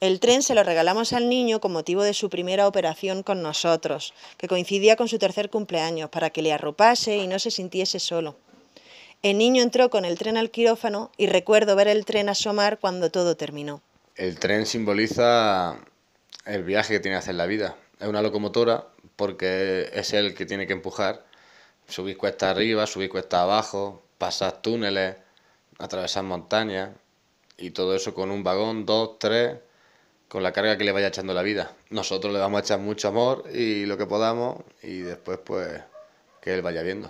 El tren se lo regalamos al niño con motivo de su primera operación con nosotros, que coincidía con su tercer cumpleaños, para que le arropase y no se sintiese solo. El niño entró con el tren al quirófano y recuerdo ver el tren asomar cuando todo terminó. El tren simboliza el viaje que tiene que hacer la vida. Es una locomotora porque es el que tiene que empujar. Subís cuesta arriba, subís cuesta abajo, pasas túneles, atravesar montañas y todo eso con un vagón, dos, tres con la carga que le vaya echando la vida. Nosotros le vamos a echar mucho amor y lo que podamos y después pues que él vaya viendo.